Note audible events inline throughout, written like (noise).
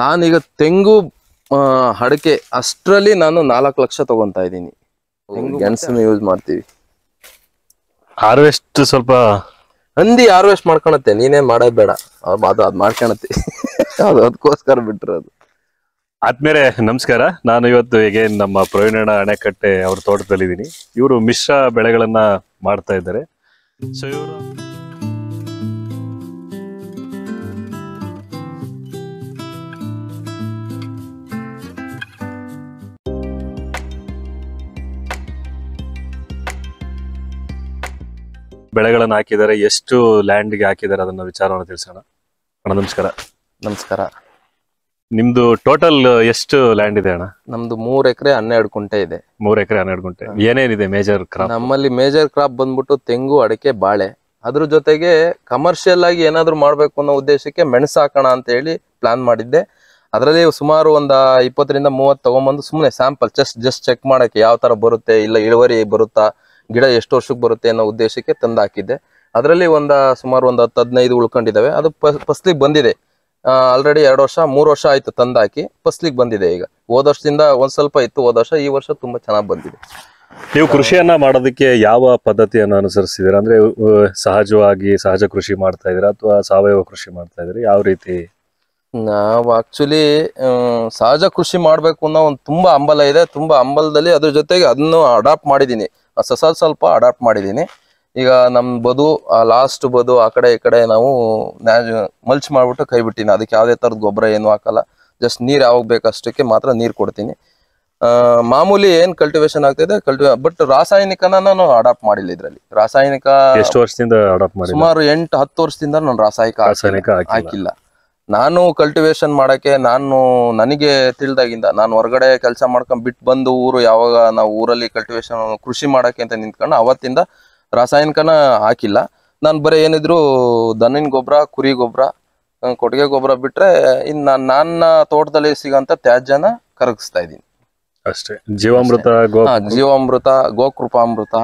ನಾನೀಗ ತೆಂಗು ಅಡಕೆ ಅಷ್ಟರಲ್ಲಿ ನಾನು ನಾಲ್ಕು ಲಕ್ಷ ತಗೊತಾ ಇದ್ದೀನಿ ಗೆಣಸನ್ನು ಯೂಸ್ ಮಾಡ್ತೀವಿ ಹಾರ್ವೆಸ್ಟ್ ಸ್ವಲ್ಪ ಹಂದಿ ಹಾರ್ವೆಸ್ಟ್ ಮಾಡ್ಕೊಳತ್ತೆ ನೀನೇ ಮಾಡೋದ್ ಬೇಡ ಅದು ಅದ್ ಮಾಡ್ಕೊಳತ್ತೆ (laughs) ಅದು ಅದಕ್ಕೋಸ್ಕರ ಬಿಟ್ರೆ ಅದು ಆದ್ಮೇಲೆ ನಮಸ್ಕಾರ ನಾನು ಇವತ್ತು ಹೇಗೆ ನಮ್ಮ ಪ್ರವೀಣ ಅಣೆಕಟ್ಟೆ ಅವ್ರ ತೋಟದಲ್ಲಿದ್ದೀನಿ ಇವರು ಮಿಶ್ರ ಬೆಳೆಗಳನ್ನ ಮಾಡ್ತಾ ಇದ್ದಾರೆ ಸೊ ಇವರು ಬೆಳೆಗಳನ್ನ ಹಾಕಿದ್ದಾರೆ ಎಷ್ಟು ಗೆ ಹಾಕಿದ್ದಾರೆ ಅದನ್ನ ವಿಚಾರವನ್ನ ತಿಳಿಸೋಣ ಅಣ್ಣ ನಮಸ್ಕಾರ ನಮಸ್ಕಾರ ನಿಮ್ದು ಟೋಟಲ್ ಎಷ್ಟು ಲ್ಯಾಂಡ್ ಇದೆ ಅಣ್ಣ ನಮ್ದು ಮೂರ್ ಎಕರೆ ಹನ್ನೆರಡು ಕುಂಟೆ ಇದೆ ಮೂರ್ ಎಕರೆ ಹನ್ನೆರಡು ಗುಂಟೆ ಏನೇನಿದೆ ಮೇಜರ್ ಕ್ರಾಪ್ ನಮ್ಮಲ್ಲಿ ಮೇಜರ್ ಕ್ರಾಪ್ ಬಂದ್ಬಿಟ್ಟು ತೆಂಗು ಅಡಿಕೆ ಬಾಳೆ ಅದ್ರ ಜೊತೆಗೆ ಕಮರ್ಷಿಯಲ್ ಆಗಿ ಏನಾದ್ರು ಮಾಡ್ಬೇಕು ಅನ್ನೋ ಉದ್ದೇಶಕ್ಕೆ ಮೆಣಸು ಹಾಕೋಣ ಅಂತ ಹೇಳಿ ಪ್ಲಾನ್ ಮಾಡಿದ್ದೆ ಅದರಲ್ಲಿ ಸುಮಾರು ಒಂದ ಇಪ್ಪತ್ತರಿಂದ ಮೂವತ್ತು ತಗೊಂಬಂದು ಸುಮ್ಮನೆ ಸ್ಯಾಂಪಲ್ ಜಸ್ಟ್ ಜಸ್ಟ್ ಚೆಕ್ ಮಾಡಕ್ಕೆ ಯಾವ ತರ ಬರುತ್ತೆ ಇಲ್ಲ ಇಳುವರಿ ಬರುತ್ತಾ ಗಿಡ ಎಷ್ಟು ವರ್ಷಕ್ಕೆ ಬರುತ್ತೆ ಅನ್ನೋ ಉದ್ದೇಶಕ್ಕೆ ತಂದು ಹಾಕಿದ್ದೆ ಅದರಲ್ಲಿ ಒಂದು ಸುಮಾರು ಒಂದು ಹತ್ತು ಹದಿನೈದು ಉಳ್ಕೊಂಡಿದ್ದಾವೆ ಅದು ಫಸ್ಲಿಗೆ ಬಂದಿದೆ ಆಲ್ರೆಡಿ ಎರಡು ವರ್ಷ ಮೂರು ವರ್ಷ ಆಯಿತು ತಂದಾಕಿ ಫಸ್ಲಿಗೆ ಬಂದಿದೆ ಈಗ ಹೋದ ವರ್ಷದಿಂದ ಒಂದು ಸ್ವಲ್ಪ ಇತ್ತು ಹೋದ ವರ್ಷ ಈ ವರ್ಷ ತುಂಬ ಚೆನ್ನಾಗಿ ಬಂದಿದೆ ನೀವು ಕೃಷಿಯನ್ನ ಮಾಡೋದಕ್ಕೆ ಯಾವ ಪದ್ಧತಿಯನ್ನು ಅನುಸರಿಸಿದೀರ ಅಂದ್ರೆ ಸಹಜವಾಗಿ ಸಹಜ ಕೃಷಿ ಮಾಡ್ತಾ ಇದೀರಾ ಅಥವಾ ಸಾವಯವ ಕೃಷಿ ಮಾಡ್ತಾ ಇದ್ದೀರಾ ಯಾವ ರೀತಿ ನಾವು ಆಕ್ಚುಲಿ ಸಹಜ ಕೃಷಿ ಮಾಡಬೇಕು ಅನ್ನೋ ಒಂದು ತುಂಬಾ ಹಂಬಲ ಇದೆ ತುಂಬಾ ಹಂಬಲದಲ್ಲಿ ಅದ್ರ ಜೊತೆಗೆ ಅದನ್ನು ಅಡಾಪ್ಟ್ ಮಾಡಿದ್ದೀನಿ ಸಸ ಸ್ವಲ್ಪ ಅಡಾಪ್ಟ್ ಮಾಡಿದ್ದೀನಿ ಈಗ ನಮ್ಮ ಬದು ಆ ಲಾಸ್ಟ್ ಬದು ಆ ಕಡೆ ಈ ಕಡೆ ನಾವು ಮಲ್ಚ್ ಮಾಡಿಬಿಟ್ಟು ಕೈ ಬಿಟ್ಟಿನಿ ಅದಕ್ಕೆ ಯಾವುದೇ ತರದ್ ಗೊಬ್ಬರ ಏನು ಹಾಕಲ್ಲ ಜಸ್ಟ್ ನೀರು ಯಾವಾಗ ಬೇಕಷ್ಟಕ್ಕೆ ಮಾತ್ರ ನೀರು ಕೊಡ್ತೀನಿ ಮಾಮೂಲಿ ಏನು ಕಲ್ಟಿವೇಶನ್ ಆಗ್ತಿದೆ ಕಲ್ಟಿವೇ ಬಟ್ ರಾಸಾಯನಿಕನ ನಾನು ಅಡಾಪ್ಟ್ ಮಾಡಿಲ್ಲ ಇದರಲ್ಲಿ ರಾಸಾಯನಿಕ ವರ್ಷದಿಂದ ಅಡಾಪ್ಟ್ ಸುಮಾರು ಎಂಟು ಹತ್ತು ವರ್ಷದಿಂದ ನಾನು ರಾಸಾಯನಿಕ ರಾಸಾಯನಿಕ ಹಾಕಿಲ್ಲ ನಾನು ಕಲ್ಟಿವೇಶನ್ ಮಾಡಕ್ಕೆ ನಾನು ನನಗೆ ತಿಳಿದಾಗಿಂದ ನಾನು ಹೊರಗಡೆ ಕೆಲಸ ಮಾಡ್ಕೊಂಡು ಬಿಟ್ಟು ಬಂದು ಊರು ಯಾವಾಗ ನಾವು ಊರಲ್ಲಿ ಕಲ್ಟಿವೇಶನ್ ಕೃಷಿ ಮಾಡಕ್ಕೆ ಅಂತ ನಿಂತ್ಕೊಂಡು ಅವತ್ತಿಂದ ರಾಸಾಯನಿಕನ ಹಾಕಿಲ್ಲ ನಾನು ಬರೀ ಏನಿದ್ರು ದನಿನ ಗೊಬ್ಬರ ಕುರಿ ಗೊಬ್ಬರ ಕೊಟ್ಟಿಗೆ ಗೊಬ್ಬರ ಬಿಟ್ರೆ ಇನ್ನು ನನ್ನ ತೋಟದಲ್ಲಿ ಸಿಗೋಂಥ ತ್ಯಾಜ್ಯನ ಕರಗಿಸ್ತಾ ಇದ್ದೀನಿ ಅಷ್ಟೇ ಜೀವಾಮೃತ ಜೀವಾಮೃತ ಗೋಕೃಪಾಮೃತ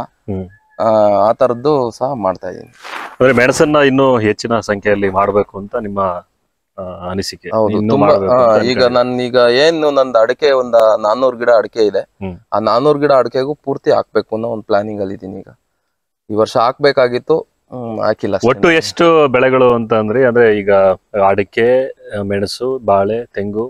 ಆ ಥರದ್ದು ಸಹ ಮಾಡ್ತಾ ಇದ್ದೀನಿ ಅಂದರೆ ಮೆಣಸನ್ನ ಇನ್ನೂ ಹೆಚ್ಚಿನ ಸಂಖ್ಯೆಯಲ್ಲಿ ಮಾಡಬೇಕು ಅಂತ ನಿಮ್ಮ ಅನಿಸಿಕೆ ಈಗ ಈಗ ಏನು ನಂದು ಅಡಿಕೆ ಒಂದ್ ನಾನೂರ್ ಗಿಡ ಅಡಿಕೆ ಇದೆ ಆ ನಾನೂರ್ ಗಿಡ ಅಡಿಕೆಗೂ ಪೂರ್ತಿ ಹಾಕ್ಬೇಕು ಅನ್ನೋ ಒಂದು ಪ್ಲಾನಿಂಗ್ ಅಲ್ಲಿ ಇದೀನಿ ಈಗ ಈ ವರ್ಷ ಹಾಕ್ಬೇಕಾಗಿತ್ತು ಹಾಕಿಲ್ಲ ಒಟ್ಟು ಎಷ್ಟು ಬೆಳೆಗಳು ಅಂತ ಅಂದ್ರೆ ಅಂದ್ರೆ ಈಗ ಅಡಿಕೆ ಮೆಣಸು ಬಾಳೆ ತೆಂಗು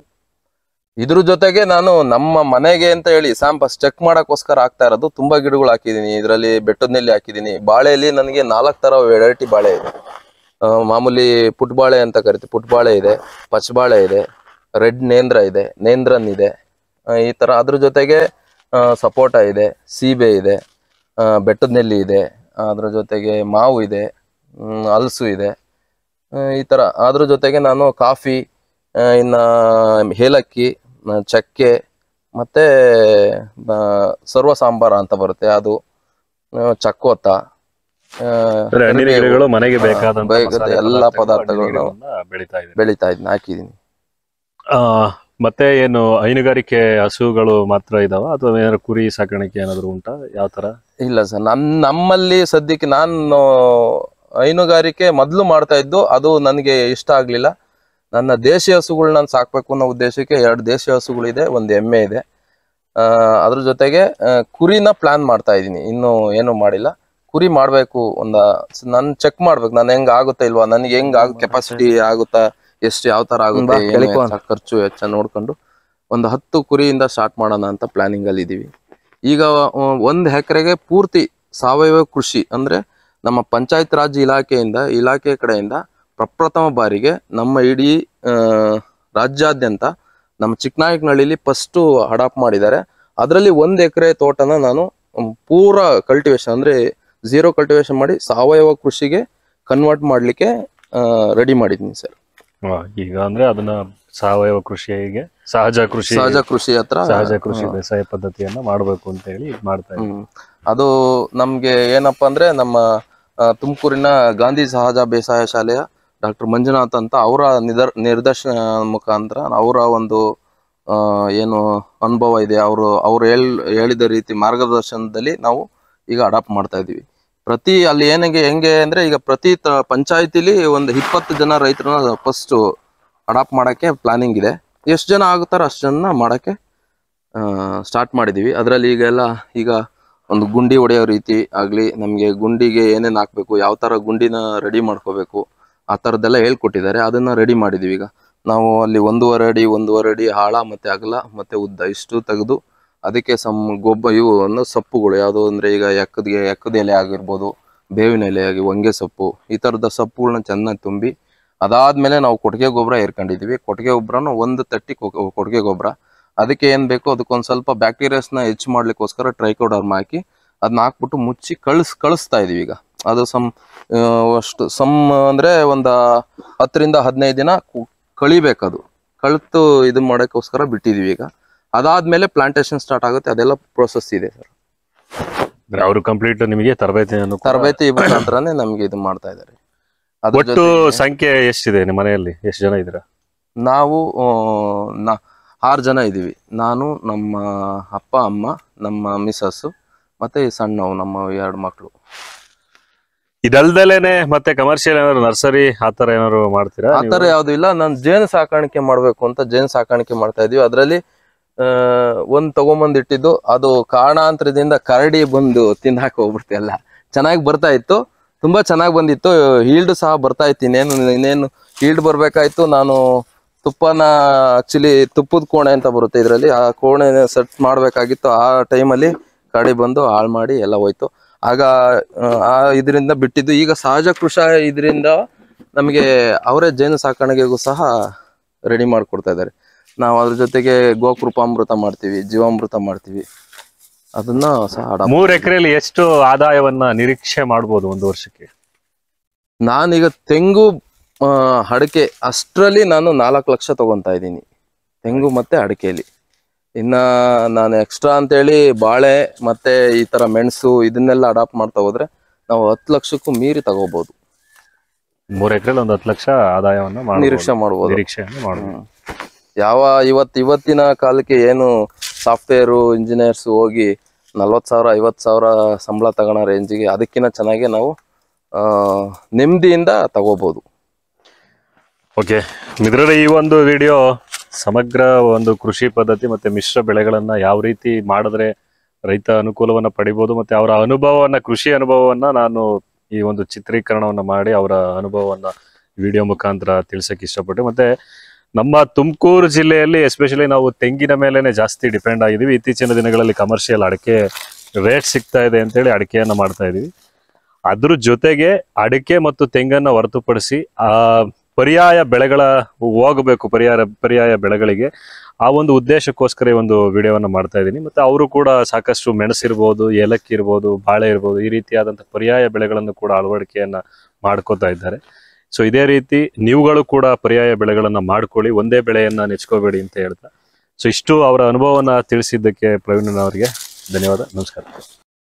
ಇದ್ರ ಜೊತೆಗೆ ನಾನು ನಮ್ಮ ಮನೆಗೆ ಅಂತ ಹೇಳಿ ಸ್ಯಾಂಪಸ್ ಚೆಕ್ ಮಾಡಕ್ಕೋಸ್ಕರ ಹಾಕ್ತಾ ಇರೋದು ತುಂಬಾ ಗಿಡಗಳು ಹಾಕಿದೀನಿ ಇದರಲ್ಲಿ ನೆಲ್ಲಿ ಹಾಕಿದೀನಿ ಬಾಳೆಯಲ್ಲಿ ನನಗೆ ನಾಲ್ಕು ತರ ವೆರೈಟಿ ಬಾಳೆ ಇದೆ ಮಾಮೂಲಿ ಪುಟ್ಬಾಳೆ ಅಂತ ಕರಿತೀವಿ ಪುಟ್ಬಾಳೆ ಇದೆ ಪಚ್ಬಾಳೆ ಇದೆ ರೆಡ್ ನೇಂದ್ರ ಇದೆ ನೇಂದ್ರನ್ ಇದೆ ಈ ಥರ ಅದ್ರ ಜೊತೆಗೆ ಸಪೋಟ ಇದೆ ಸೀಬೆ ಇದೆ ಬೆಟ್ಟದ ನೆಲ್ಲಿ ಇದೆ ಅದ್ರ ಜೊತೆಗೆ ಮಾವು ಇದೆ ಹಲಸು ಇದೆ ಈ ಥರ ಅದ್ರ ಜೊತೆಗೆ ನಾನು ಕಾಫಿ ಇನ್ನು ಏಲಕ್ಕಿ ಚಕ್ಕೆ ಮತ್ತು ಸರ್ವ ಸಾಂಬಾರ ಅಂತ ಬರುತ್ತೆ ಅದು ಚಕ್ಕೋತ ಮನೆಗೆ ಬೇಕಾದಂತ ಎಲ್ಲಾ ಪದಾರ್ಥಗಳು ಬೆಳಿತಾ ಇದ್ದೀನಿ ಹಾಕಿದೀನಿ ಮತ್ತೆ ಏನು ಹೈನುಗಾರಿಕೆ ಹಸುಗಳು ಮಾತ್ರ ಇದಾವ ಅಥವಾ ಏನಾದ್ರು ಕುರಿ ಸಾಕಾಣಿಕೆ ಏನಾದ್ರು ಉಂಟಾ ಯಾವ ತರ ಇಲ್ಲ ಸರ್ ನನ್ ನಮ್ಮಲ್ಲಿ ಸದ್ಯಕ್ಕೆ ನಾನು ಹೈನುಗಾರಿಕೆ ಮೊದ್ಲು ಮಾಡ್ತಾ ಇದ್ದು ಅದು ನನಗೆ ಇಷ್ಟ ಆಗ್ಲಿಲ್ಲ ನನ್ನ ದೇಶೀಯ ಹಸುಗಳು ನಾನು ಸಾಕ್ಬೇಕು ಅನ್ನೋ ಉದ್ದೇಶಕ್ಕೆ ಎರಡು ದೇಶೀಯ ಹಸುಗಳಿದೆ ಒಂದು ಎಮ್ಮೆ ಇದೆ ಅದ್ರ ಜೊತೆಗೆ ಕುರಿನ ಪ್ಲಾನ್ ಮಾಡ್ತಾ ಇದ್ದೀನಿ ಇನ್ನು ಏನು ಮಾಡಿಲ್ಲ ಕುರಿ ಮಾಡ್ಬೇಕು ಒಂದ ನಾನು ಚೆಕ್ ಮಾಡ್ಬೇಕು ನಾನು ಹೆಂಗ್ ಆಗುತ್ತೆ ಇಲ್ವಾ ನನ್ಗೆ ಹೆಂಗ್ ಆಗ ಕೆಪಾಸಿಟಿ ಆಗುತ್ತಾ ಎಷ್ಟು ಯಾವ ತರ ಆಗುತ್ತೆ ಖರ್ಚು ವೆಚ್ಚ ನೋಡ್ಕೊಂಡು ಒಂದು ಹತ್ತು ಕುರಿಯಿಂದ ಸ್ಟಾರ್ಟ್ ಮಾಡೋಣ ಅಂತ ಪ್ಲಾನಿಂಗ್ ಅಲ್ಲಿ ಇದೀವಿ ಈಗ ಒಂದ್ ಎಕರೆಗೆ ಪೂರ್ತಿ ಸಾವಯವ ಕೃಷಿ ಅಂದ್ರೆ ನಮ್ಮ ಪಂಚಾಯತ್ ರಾಜ್ ಇಲಾಖೆಯಿಂದ ಇಲಾಖೆ ಕಡೆಯಿಂದ ಪ್ರಪ್ರಥಮ ಬಾರಿಗೆ ನಮ್ಮ ಇಡೀ ರಾಜ್ಯಾದ್ಯಂತ ನಮ್ಮ ಚಿಕ್ಕನಾಯಕನಹಳ್ಳಿಲಿ ಫಸ್ಟ್ ಹಡಾಪ್ ಮಾಡಿದ್ದಾರೆ ಅದರಲ್ಲಿ ಒಂದು ಎಕರೆ ತೋಟನ ನಾನು ಪೂರ ಕಲ್ಟಿವೇಶನ್ ಅಂದ್ರೆ ಝೀರೋ ಕಲ್ಟಿವೇಶನ್ ಮಾಡಿ ಸಾವಯವ ಕೃಷಿಗೆ ಕನ್ವರ್ಟ್ ಮಾಡಲಿಕ್ಕೆ ರೆಡಿ ಮಾಡಿದ್ನಿ ಸರ್ ಈಗ ಅಂದ್ರೆ ಅದನ್ನ ಸಾವಯವ ಕೃಷಿಗೆ ಸಹಜ ಕೃಷಿ ಸಹಜ ಕೃಷಿ ಹತ್ರ ಸಹಜ ಕೃಷಿ ಬೇಸಾಯ ಪದ್ಧತಿಯನ್ನ ಮಾಡಬೇಕು ಅಂತ ಹೇಳಿ ಮಾಡ್ತಾ ಅದು ನಮ್ಗೆ ಏನಪ್ಪಾ ಅಂದ್ರೆ ನಮ್ಮ ತುಮಕೂರಿನ ಗಾಂಧಿ ಸಹಜ ಬೇಸಾಯ ಶಾಲೆಯ ಡಾಕ್ಟರ್ ಮಂಜುನಾಥ್ ಅಂತ ಅವರ ನಿದರ್ ನಿರ್ದೇಶನ ಮುಖಾಂತರ ಅವರ ಒಂದು ಏನು ಅನುಭವ ಇದೆ ಅವರು ಅವ್ರು ಹೇಳಿದ ರೀತಿ ಮಾರ್ಗದರ್ಶನದಲ್ಲಿ ನಾವು ಈಗ ಅಡಾಪ್ಟ್ ಮಾಡ್ತಾ ಇದೀವಿ ಪ್ರತಿ ಅಲ್ಲಿ ಏನಂಗೆ ಹೆಂಗೆ ಅಂದ್ರೆ ಈಗ ಪ್ರತಿ ಪಂಚಾಯತಿಲಿ ಒಂದು ಇಪ್ಪತ್ತು ಜನ ರೈತರನ್ನ ಫಸ್ಟ್ ಅಡಾಪ್ಟ್ ಮಾಡಕ್ಕೆ ಪ್ಲಾನಿಂಗ್ ಇದೆ ಎಷ್ಟು ಜನ ಆಗುತ್ತಾರೋ ಅಷ್ಟು ಜನ ಮಾಡಕ್ಕೆ ಸ್ಟಾರ್ಟ್ ಮಾಡಿದೀವಿ ಅದರಲ್ಲಿ ಈಗೆಲ್ಲ ಈಗ ಒಂದು ಗುಂಡಿ ಹೊಡೆಯೋ ರೀತಿ ಆಗಲಿ ನಮಗೆ ಗುಂಡಿಗೆ ಏನೇನು ಹಾಕಬೇಕು ಯಾವ ಥರ ಗುಂಡಿನ ರೆಡಿ ಮಾಡ್ಕೋಬೇಕು ಆ ಥರದ್ದೆಲ್ಲ ಹೇಳ್ಕೊಟ್ಟಿದ್ದಾರೆ ಅದನ್ನು ರೆಡಿ ಮಾಡಿದ್ದೀವಿ ಈಗ ನಾವು ಅಲ್ಲಿ ಒಂದೂವರೆ ಅಡಿ ಒಂದೂವರೆ ಅಡಿ ಆಳ ಮತ್ತು ಅಗಲ ಮತ್ತು ಉದ್ದ ಇಷ್ಟು ತೆಗೆದು ಅದಕ್ಕೆ ಸಮ್ ಗೊಬ್ಬ ಇವು ಅನ್ನೋ ಸೊಪ್ಪುಗಳು ಯಾವುದು ಅಂದರೆ ಈಗ ಎಕ್ಕದ್ಗೆ ಎಕ್ಕದ ಎಲೆ ಆಗಿರ್ಬೋದು ಬೇವಿನ ಎಲೆ ಆಗಿ ಹೊಂಗೆ ಸೊಪ್ಪು ಈ ಥರದ ಸೊಪ್ಪುಗಳನ್ನ ಚೆನ್ನಾಗಿ ತುಂಬಿ ಅದಾದಮೇಲೆ ನಾವು ಕೊಟ್ಟಿಗೆ ಗೊಬ್ಬರ ಏರ್ಕೊಂಡಿದ್ದೀವಿ ಕೊಟ್ಟಿಗೆ ಗೊಬ್ಬರನ ಒಂದು ತಟ್ಟಿ ಕೊಟ್ಟಿಗೆ ಗೊಬ್ಬರ ಅದಕ್ಕೆ ಏನು ಬೇಕೋ ಅದಕ್ಕೊಂದು ಸ್ವಲ್ಪ ಬ್ಯಾಕ್ಟೀರಿಯಾಸ್ನ ಹೆಚ್ಚು ಮಾಡ್ಲಿಕ್ಕೋಸ್ಕರ ಟ್ರೈಕೋಡರ್ಮ್ ಹಾಕಿ ಅದನ್ನ ಹಾಕ್ಬಿಟ್ಟು ಮುಚ್ಚಿ ಕಳಿಸ್ ಕಳಿಸ್ತಾ ಇದೀವಿ ಈಗ ಅದು ಸಮ್ ಅಷ್ಟು ಸಮ್ ಅಂದರೆ ಒಂದು ಹತ್ತರಿಂದ ಹದಿನೈದು ದಿನ ಕಳಿಬೇಕದು ಕಳಿತು ಇದು ಮಾಡೋಕ್ಕೋಸ್ಕರ ಬಿಟ್ಟಿದ್ದೀವಿ ಈಗ ಅದಾದ್ಮೇಲೆ ಪ್ಲಾಂಟೇಶನ್ ಸ್ಟಾರ್ಟ್ ಆಗುತ್ತೆ ಅದೆಲ್ಲ ಪ್ರೊಸೆಸ್ ಇದೆ ಸರ್ ಅವರು ಕಂಪ್ಲೀಟ್ ನಿಮಗೆ ತರಬೇತಿ ತರಬೇತಿ ಮುಖಾಂತರನೇ ನಮ್ಗೆ ಇದು ಮಾಡ್ತಾ ಇದ್ದಾರೆ ಒಟ್ಟು ಸಂಖ್ಯೆ ಎಷ್ಟಿದೆ ನಿಮ್ಮ ಮನೆಯಲ್ಲಿ ಎಷ್ಟು ಜನ ಇದ್ದೀರಾ ನಾವು ಆರು ಜನ ಇದ್ದೀವಿ ನಾನು ನಮ್ಮ ಅಪ್ಪ ಅಮ್ಮ ನಮ್ಮ ಮಿಸಸ್ಸು ಮತ್ತೆ ಸಣ್ಣವು ನಮ್ಮ ಎರಡು ಮಕ್ಕಳು ಇದಲ್ದಲೇನೆ ಮತ್ತೆ ಕಮರ್ಷಿಯಲ್ ಏನಾದ್ರು ನರ್ಸರಿ ಆತರ ಏನಾದ್ರು ಮಾಡ್ತೀರಾ ಆತರ ಯಾವ್ದು ಇಲ್ಲ ನಾನು ಜೇನು ಸಾಕಾಣಿಕೆ ಮಾಡ್ಬೇಕು ಅಂತ ಜೇನು ಸಾಕಾಣಿಕೆ ಮಾಡ್ತಾ ಇದೀವಿ ಅದರಲ್ಲಿ ಒಂದ್ ತಗೊಂಬಂದ್ ಇಟ್ಟಿದ್ದು ಅದು ಕಾರಣಾಂತರದಿಂದ ಕರಡಿ ಬಂದು ಹಾಕಿ ಹೋಗ್ಬಿಡ್ತು ಚೆನ್ನಾಗಿ ಬರ್ತಾ ಇತ್ತು ತುಂಬಾ ಚೆನ್ನಾಗಿ ಬಂದಿತ್ತು ಹೀಲ್ಡ್ ಸಹ ಬರ್ತಾ ಇತ್ತು ಇನ್ನೇನು ಇನ್ನೇನು ಹೀಲ್ಡ್ ಬರ್ಬೇಕಾಯ್ತು ನಾನು ತುಪ್ಪನ ಆಕ್ಚುಲಿ ತುಪ್ಪದ ಕೋಣೆ ಅಂತ ಬರುತ್ತೆ ಇದರಲ್ಲಿ ಆ ಕೋಣೆ ಸೆಟ್ ಮಾಡಬೇಕಾಗಿತ್ತು ಆ ಟೈಮಲ್ಲಿ ಕರಡಿ ಬಂದು ಹಾಳು ಮಾಡಿ ಎಲ್ಲ ಹೋಯ್ತು ಆಗ ಆ ಇದರಿಂದ ಬಿಟ್ಟಿದ್ದು ಈಗ ಸಹಜ ಕೃಷ ಇದರಿಂದ ನಮಗೆ ಅವರೇ ಜೇನು ಸಾಕಾಣಿಕೆಗೂ ಸಹ ರೆಡಿ ಮಾಡಿಕೊಡ್ತಾ ಇದ್ದಾರೆ ನಾವು ಅದ್ರ ಜೊತೆಗೆ ಗೋಕೃಪಾಮೃತ ಮಾಡ್ತೀವಿ ಜೀವಾಮೃತ ಮಾಡ್ತೀವಿ ಅದನ್ನ ಸಹ ಮೂರ್ ಎಕರೆಯಲ್ಲಿ ಎಷ್ಟು ಆದಾಯವನ್ನ ನಿರೀಕ್ಷೆ ಮಾಡಬಹುದು ಒಂದು ವರ್ಷಕ್ಕೆ ನಾನೀಗ ತೆಂಗು ಅಡಕೆ ಅಷ್ಟರಲ್ಲಿ ನಾನು ನಾಲ್ಕು ಲಕ್ಷ ತಗೊಂತಾ ಇದ್ದೀನಿ ತೆಂಗು ಮತ್ತೆ ಅಡಕೆಯಲ್ಲಿ ಇನ್ನ ನಾನು ಎಕ್ಸ್ಟ್ರಾ ಅಂತೇಳಿ ಬಾಳೆ ಮತ್ತೆ ಈ ತರ ಮೆಣಸು ಇದನ್ನೆಲ್ಲ ಅಡಾಪ್ಟ್ ಮಾಡ್ತಾ ಹೋದ್ರೆ ನಾವು ಹತ್ತು ಲಕ್ಷಕ್ಕೂ ಮೀರಿ ತಗೋಬಹುದು ಮೂರ್ ಎಕರೆ ಒಂದು ಹತ್ತು ಲಕ್ಷ ಆದಾಯವನ್ನು ನಿರೀಕ್ಷೆ ಮಾಡಬಹುದು ನಿರೀಕ್ಷೆಯನ್ನು ಮಾಡಬಹುದು ಯಾವ ಇವತ್ತು ಇವತ್ತಿನ ಕಾಲಕ್ಕೆ ಏನು ಸಾಫ್ಟ್ವೇರು ಇಂಜಿನಿಯರ್ಸ್ ಹೋಗಿ ನಲ್ವತ್ತು ಸಾವಿರ ಐವತ್ತು ಸಾವಿರ ಸಂಬಳ ತಗೊಳೋ ರೇಂಜಿಗೆ ಅದಕ್ಕಿಂತ ಚೆನ್ನಾಗಿ ನಾವು ನೆಮ್ಮದಿಯಿಂದ ತಗೋಬೋದು ಓಕೆ ಮಿತ್ರರೇ ಈ ಒಂದು ವಿಡಿಯೋ ಸಮಗ್ರ ಒಂದು ಕೃಷಿ ಪದ್ಧತಿ ಮತ್ತು ಮಿಶ್ರ ಬೆಳೆಗಳನ್ನು ಯಾವ ರೀತಿ ಮಾಡಿದ್ರೆ ರೈತ ಅನುಕೂಲವನ್ನು ಪಡಿಬೋದು ಮತ್ತು ಅವರ ಅನುಭವವನ್ನು ಕೃಷಿ ಅನುಭವವನ್ನು ನಾನು ಈ ಒಂದು ಚಿತ್ರೀಕರಣವನ್ನು ಮಾಡಿ ಅವರ ಅನುಭವವನ್ನು ವಿಡಿಯೋ ಮುಖಾಂತರ ತಿಳಿಸೋಕೆ ಇಷ್ಟಪಟ್ಟು ಮತ್ತು ನಮ್ಮ ತುಮಕೂರು ಜಿಲ್ಲೆಯಲ್ಲಿ ಎಸ್ಪೆಷಲಿ ನಾವು ತೆಂಗಿನ ಮೇಲೆನೆ ಜಾಸ್ತಿ ಡಿಪೆಂಡ್ ಆಗಿದ್ದೀವಿ ಇತ್ತೀಚಿನ ದಿನಗಳಲ್ಲಿ ಕಮರ್ಷಿಯಲ್ ಅಡಿಕೆ ರೇಟ್ ಸಿಗ್ತಾ ಇದೆ ಅಂತೇಳಿ ಅಡಿಕೆಯನ್ನು ಮಾಡ್ತಾ ಇದ್ದೀವಿ ಅದ್ರ ಜೊತೆಗೆ ಅಡಿಕೆ ಮತ್ತು ತೆಂಗನ್ನು ಹೊರತುಪಡಿಸಿ ಆ ಪರ್ಯಾಯ ಬೆಳೆಗಳ ಹೋಗಬೇಕು ಪರ್ಯಾಯ ಪರ್ಯಾಯ ಬೆಳೆಗಳಿಗೆ ಆ ಒಂದು ಉದ್ದೇಶಕ್ಕೋಸ್ಕರ ಒಂದು ವಿಡಿಯೋವನ್ನು ಮಾಡ್ತಾ ಇದ್ದೀನಿ ಮತ್ತು ಅವರು ಕೂಡ ಸಾಕಷ್ಟು ಮೆಣಸಿರ್ಬೋದು ಏಲಕ್ಕಿ ಇರ್ಬೋದು ಬಾಳೆ ಇರ್ಬೋದು ಈ ರೀತಿಯಾದಂಥ ಪರ್ಯಾಯ ಬೆಳೆಗಳನ್ನು ಕೂಡ ಅಳವಡಿಕೆಯನ್ನು ಮಾಡ್ಕೋತಾ ಇದ್ದಾರೆ ಸೊ ಇದೇ ರೀತಿ ನೀವುಗಳು ಕೂಡ ಪರ್ಯಾಯ ಬೆಳೆಗಳನ್ನ ಮಾಡ್ಕೊಳ್ಳಿ ಒಂದೇ ಬೆಳೆಯನ್ನ ನೆಚ್ಕೋಬೇಡಿ ಅಂತ ಹೇಳ್ತಾ ಸೊ ಇಷ್ಟು ಅವರ ಅನುಭವನ ತಿಳಿಸಿದ್ದಕ್ಕೆ ಪ್ರವೀಣ್ ಅವರಿಗೆ ಧನ್ಯವಾದ ನಮಸ್ಕಾರ